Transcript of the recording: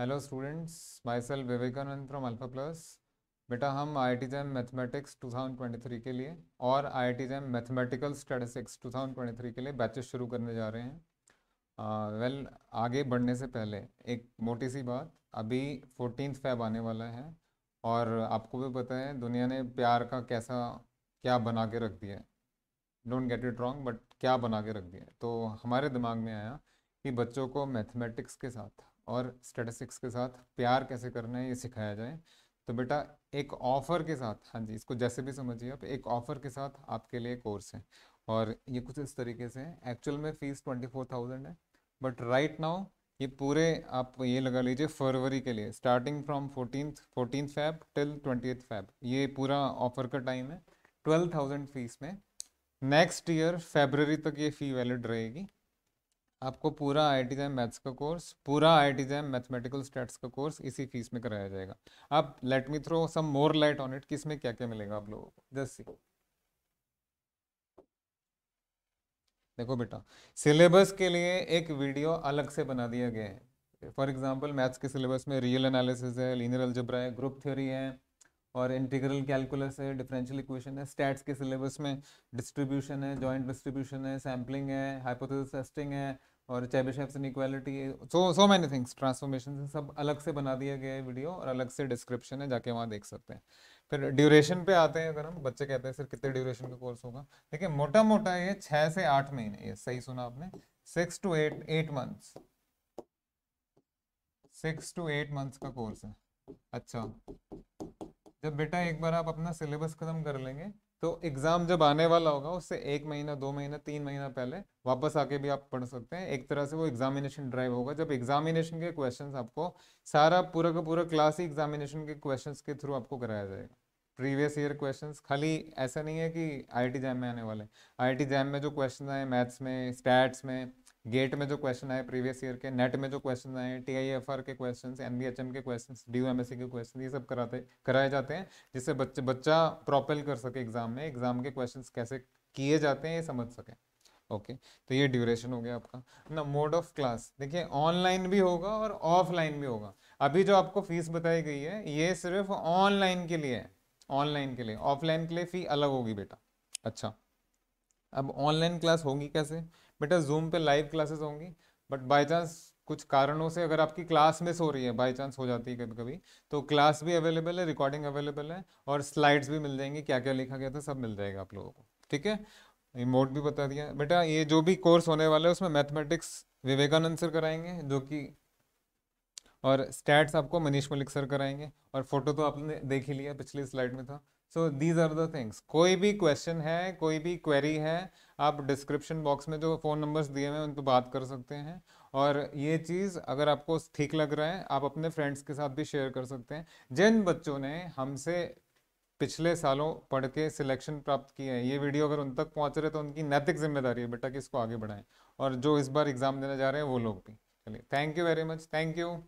hello students myself Vivekananda from Alpha Plus बेटा हम I I JAM mathematics two thousand twenty three के लिए और I I JAM mathematical two thousand twenty three के लिए batches शुरू करने जा रहे हैं वेल uh, well, आगे बढ़ने से पहले एक मोटी सी बात अभी फोर्टीन फैब आने वाला है और आपको भी पता है दुनिया ने प्यार का कैसा क्या बना के रख दिया है don't get it wrong but क्या बना के रख दिया है तो हमारे दिमाग में आया कि बच्चों को मैथमेटिक्स के साथ और स्टेटिस्टिक्स के साथ प्यार कैसे करना है ये सिखाया जाए तो बेटा एक ऑफ़र के साथ हाँ जी इसको जैसे भी समझिए आप एक ऑफ़र के साथ आपके लिए कोर्स है और ये कुछ इस तरीके से है एक्चुअल में फ़ीस ट्वेंटी फोर थाउजेंड है बट राइट नाउ ये पूरे आप ये लगा लीजिए फरवरी के लिए starting from fourteen fourteen Feb till twenty Feb ये पूरा ऑफ़र का टाइम है ट्वेल्व थाउजेंड फीस में नेक्स्ट ईयर फेबररी तक ये फ़ी वैलिड रहेगी आपको पूरा आई आई टी मैथ्स का कोर्स पूरा I I T mathematical stats का कोर्स इसी फीस में कराया जाएगा आप let me throw some more light on it किस में क्या क्या मिलेगा आप लोगों को जस्ट सी देखो बेटा सिलेबस के लिए एक वीडियो अलग से बना दिया गया है फॉर एग्जाम्पल मैथ्स के सिलेबस में रियल एनालिसिस है लीनियर अलजबरा है ग्रुप थ्योरी है और इंटीग्रल कैलकुलस है डिफरेंशियल इक्वेशन है स्टैट्स के सिलेबस में डिस्ट्रीब्यूशन है जॉइंट डिस्ट्रीब्यूशन है सैम्पलिंग है हाइपोथेसिस टेस्टिंग है और Chebyshev's inequality so so many things transformation सब अलग से बना दिया गया है वीडियो और अलग से डिस्क्रिप्शन है जाके वहाँ देख सकते हैं फिर ड्यूरेशन पे आते हैं अगर हम बच्चे कहते हैं सर कितने ड्यूरेशन का कोर्स होगा देखिए मोटा मोटा ये छः से आठ महीने ये सही सुना आपने six to eight eight months six to eight months का कोर्स है अच्छा जब बेटा एक बार आप अपना सिलेबस खत्म कर लेंगे तो एग्जाम जब आने वाला होगा उससे एक महीना दो महीना तीन महीना पहले वापस आके भी आप पढ़ सकते हैं एक तरह से वो एग्जामिनेशन ड्राइव होगा जब एग्जामिनेशन के क्वेश्चंस आपको सारा पूरा का पूरा क्लास ही एग्जामिनेशन के क्वेश्चंस के थ्रू आपको कराया जाएगा प्रीवियस ईयर क्वेश्चंस खाली ऐसा नहीं है कि आई जैम में आने वाले आई जैम में जो क्वेश्चन आए मैथ्स में स्टैट्स में गेट में जो क्वेश्चन आए प्रीवियस ईयर के नेट में जो क्वेश्चन आए टी आई एफ आर के question N B H M के question D U M S C के क्वेश्चन ये सब कराते कराए जाते हैं जिससे बच्चे बच्चा प्रॉपर कर सके एग्जाम में एग्जाम के क्वेश्चन कैसे किए जाते हैं ये समझ सके ओके okay, तो ये ड्यूरेशन हो गया आपका ना मोड ऑफ क्लास देखिए ऑनलाइन भी होगा और ऑफलाइन भी होगा अभी जो आपको फीस बताई गई है ये सिर्फ ऑनलाइन के लिए है ऑनलाइन के लिए ऑफलाइन के लिए फ़ी अलग होगी बेटा अच्छा अब ऑनलाइन क्लास होगी कैसे बेटा जूम पे लाइव क्लासेस होंगी बट बाय चांस कुछ कारणों से अगर आपकी क्लास मिस हो रही है बाय चांस हो जाती है कभी कभी तो क्लास भी अवेलेबल है रिकॉर्डिंग अवेलेबल है और स्लाइड्स भी मिल जाएंगी क्या क्या लिखा गया था सब मिल जाएगा आप लोगों को ठीक है रिमोट भी बता दिया बेटा ये जो भी कोर्स होने वाला है उसमें मैथमेटिक्स विवेकानंद सर कराएंगे जो कि और स्टैट्स आपको मनीष मलिक सर कराएंगे और फोटो तो आपने देख ही लिया पिछली स्लाइड में था so these are the things कोई भी क्वेश्चन है कोई भी क्वेरी है आप डिस्क्रिप्शन बॉक्स में जो फ़ोन नंबर्स दिए हुए हैं उन पर बात कर सकते हैं और ये चीज़ अगर आपको ठीक लग रहा है आप अपने फ्रेंड्स के साथ भी शेयर कर सकते हैं जिन बच्चों ने हमसे पिछले सालों पढ़ के सिलेक्शन प्राप्त किए हैं ये वीडियो अगर उन तक पहुंच रहे तो उनकी नैतिक जिम्मेदारी है बेटा कि इसको आगे बढ़ाएं और जो इस बार एग्ज़ाम देने जा रहे हैं वो लोग भी चलिए thank you very much thank you